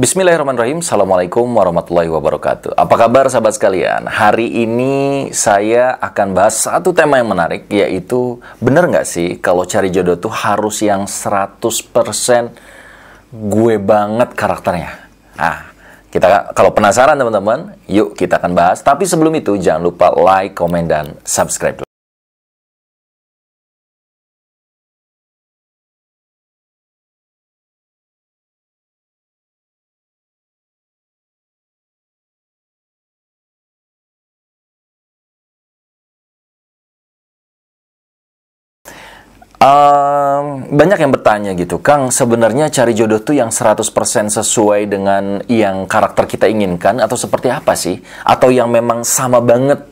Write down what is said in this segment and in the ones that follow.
Bismillahirrahmanirrahim. Assalamualaikum warahmatullahi wabarakatuh. Apa kabar sahabat sekalian? Hari ini saya akan bahas satu tema yang menarik, yaitu bener nggak sih kalau cari jodoh tuh harus yang 100% gue banget karakternya? Ah, kita kalau penasaran teman-teman, yuk kita akan bahas. Tapi sebelum itu jangan lupa like, komen, dan subscribe dulu. Um, banyak yang bertanya gitu, Kang, sebenarnya cari jodoh tuh yang 100% sesuai dengan yang karakter kita inginkan atau seperti apa sih? Atau yang memang sama banget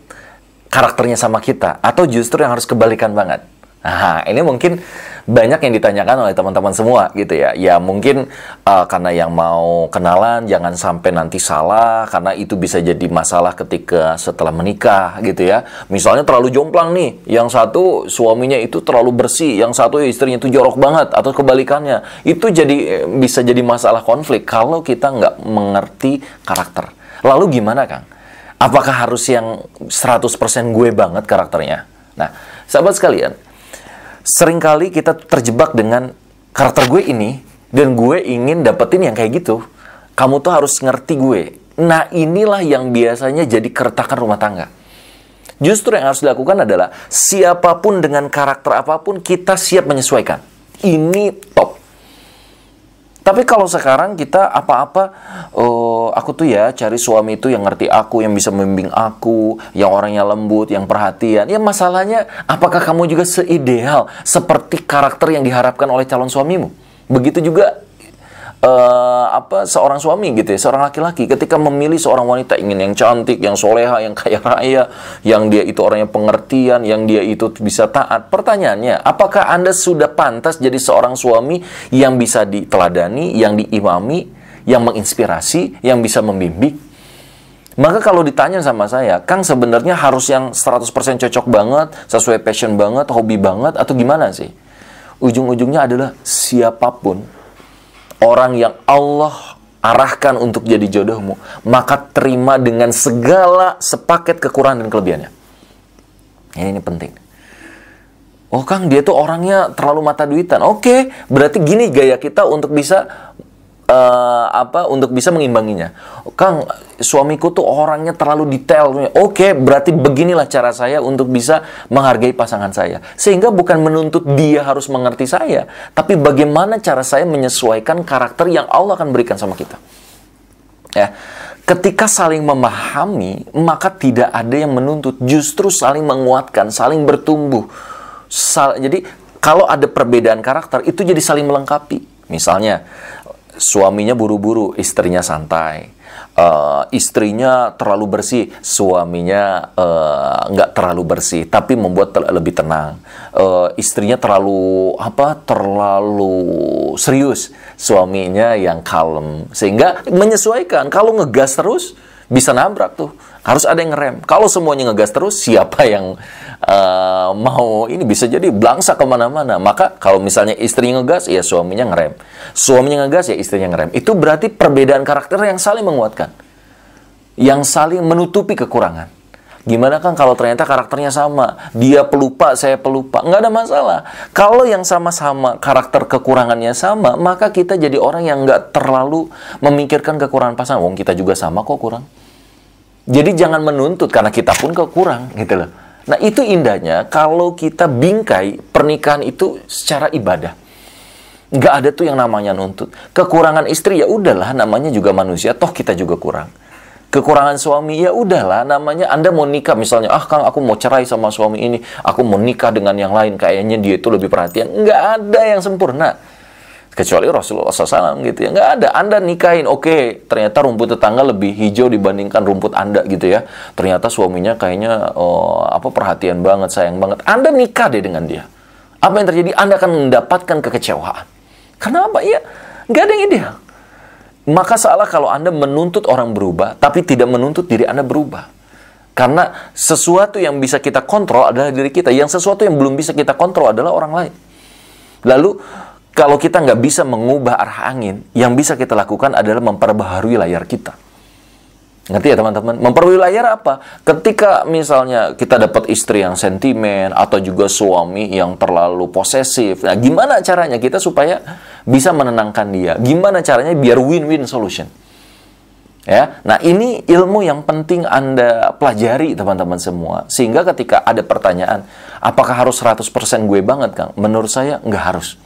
karakternya sama kita atau justru yang harus kebalikan banget? Nah, ini mungkin banyak yang ditanyakan oleh teman-teman semua gitu ya. Ya mungkin uh, karena yang mau kenalan jangan sampai nanti salah karena itu bisa jadi masalah ketika setelah menikah gitu ya. Misalnya terlalu jomplang nih, yang satu suaminya itu terlalu bersih, yang satu istrinya itu jorok banget atau kebalikannya. Itu jadi eh, bisa jadi masalah konflik kalau kita nggak mengerti karakter. Lalu gimana Kang? Apakah harus yang 100% gue banget karakternya? Nah, sahabat sekalian, seringkali kita terjebak dengan karakter gue ini dan gue ingin dapetin yang kayak gitu. Kamu tuh harus ngerti gue. Nah, inilah yang biasanya jadi keretakan rumah tangga. Justru yang harus dilakukan adalah siapapun dengan karakter apapun kita siap menyesuaikan. Ini top. Tapi kalau sekarang kita apa-apa aku tuh ya cari suami itu yang ngerti aku, yang bisa membimbing aku, yang orangnya lembut, yang perhatian. Ya masalahnya apakah kamu juga seideal seperti karakter yang diharapkan oleh calon suamimu? Begitu juga uh, apa seorang suami gitu ya, seorang laki-laki ketika memilih seorang wanita ingin yang cantik, yang soleha, yang kaya raya, yang dia itu orangnya pengertian, yang dia itu bisa taat. Pertanyaannya, apakah Anda sudah pantas jadi seorang suami yang bisa diteladani, yang diimami, yang menginspirasi, yang bisa membimbing. Maka kalau ditanya sama saya, Kang sebenarnya harus yang 100% cocok banget, sesuai passion banget, hobi banget, atau gimana sih? Ujung-ujungnya adalah siapapun orang yang Allah arahkan untuk jadi jodohmu, maka terima dengan segala sepaket kekurangan dan kelebihannya. Ini, ya, ini penting. Oh Kang, dia tuh orangnya terlalu mata duitan. Oke, okay, berarti gini gaya kita untuk bisa uh, apa untuk bisa mengimbanginya. Kang, suamiku tuh orangnya terlalu detail. Oke, okay, berarti beginilah cara saya untuk bisa menghargai pasangan saya. Sehingga bukan menuntut dia harus mengerti saya, tapi bagaimana cara saya menyesuaikan karakter yang Allah akan berikan sama kita. Ya. Ketika saling memahami, maka tidak ada yang menuntut, justru saling menguatkan, saling bertumbuh. Sal jadi kalau ada perbedaan karakter itu jadi saling melengkapi. Misalnya, suaminya buru-buru, istrinya santai. Uh, istrinya terlalu bersih, suaminya uh, terlalu bersih, tapi membuat ter lebih tenang. Uh, istrinya terlalu apa? Terlalu serius, suaminya yang kalem, sehingga menyesuaikan. Kalau ngegas terus, bisa nabrak tuh. Harus ada yang ngerem. Kalau semuanya ngegas terus, siapa yang uh, mau ini bisa jadi blangsa kemana-mana. Maka kalau misalnya istrinya ngegas, ya suaminya ngerem. Suaminya ngegas, ya istrinya ngerem. Itu berarti perbedaan karakter yang saling menguatkan. Yang saling menutupi kekurangan. Gimana kan kalau ternyata karakternya sama? Dia pelupa, saya pelupa. Nggak ada masalah. Kalau yang sama-sama karakter kekurangannya sama, maka kita jadi orang yang nggak terlalu memikirkan kekurangan pasangan. Wong kita juga sama kok kurang. Jadi jangan menuntut karena kita pun kekurang gitu loh. Nah itu indahnya kalau kita bingkai pernikahan itu secara ibadah. Nggak ada tuh yang namanya nuntut. Kekurangan istri ya udahlah namanya juga manusia, toh kita juga kurang. Kekurangan suami ya udahlah namanya Anda mau nikah misalnya, ah Kang aku mau cerai sama suami ini, aku mau nikah dengan yang lain, kayaknya dia itu lebih perhatian. Nggak ada yang sempurna kecuali Rasulullah SAW gitu ya nggak ada anda nikahin oke okay, ternyata rumput tetangga lebih hijau dibandingkan rumput anda gitu ya ternyata suaminya kayaknya oh, apa perhatian banget sayang banget anda nikah deh dengan dia apa yang terjadi anda akan mendapatkan kekecewaan karena apa ya nggak ada yang ideal maka salah kalau anda menuntut orang berubah tapi tidak menuntut diri anda berubah karena sesuatu yang bisa kita kontrol adalah diri kita yang sesuatu yang belum bisa kita kontrol adalah orang lain lalu kalau kita nggak bisa mengubah arah angin, yang bisa kita lakukan adalah memperbaharui layar kita. Ngerti ya teman-teman? Memperbaharui layar apa? Ketika misalnya kita dapat istri yang sentimen atau juga suami yang terlalu posesif. Nah, gimana caranya kita supaya bisa menenangkan dia? Gimana caranya biar win-win solution? Ya, nah ini ilmu yang penting Anda pelajari teman-teman semua. Sehingga ketika ada pertanyaan, apakah harus 100% gue banget Kang? Menurut saya nggak harus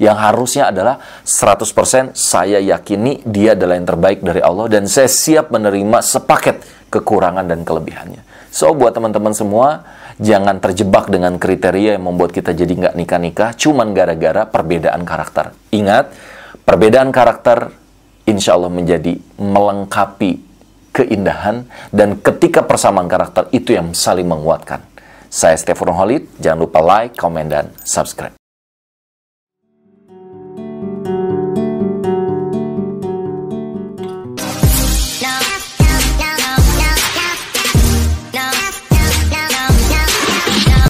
yang harusnya adalah 100% saya yakini dia adalah yang terbaik dari Allah dan saya siap menerima sepaket kekurangan dan kelebihannya. So buat teman-teman semua, jangan terjebak dengan kriteria yang membuat kita jadi nggak nikah-nikah cuman gara-gara perbedaan karakter. Ingat, perbedaan karakter insya Allah menjadi melengkapi keindahan dan ketika persamaan karakter itu yang saling menguatkan. Saya Stefan Holid, jangan lupa like, komen, dan subscribe.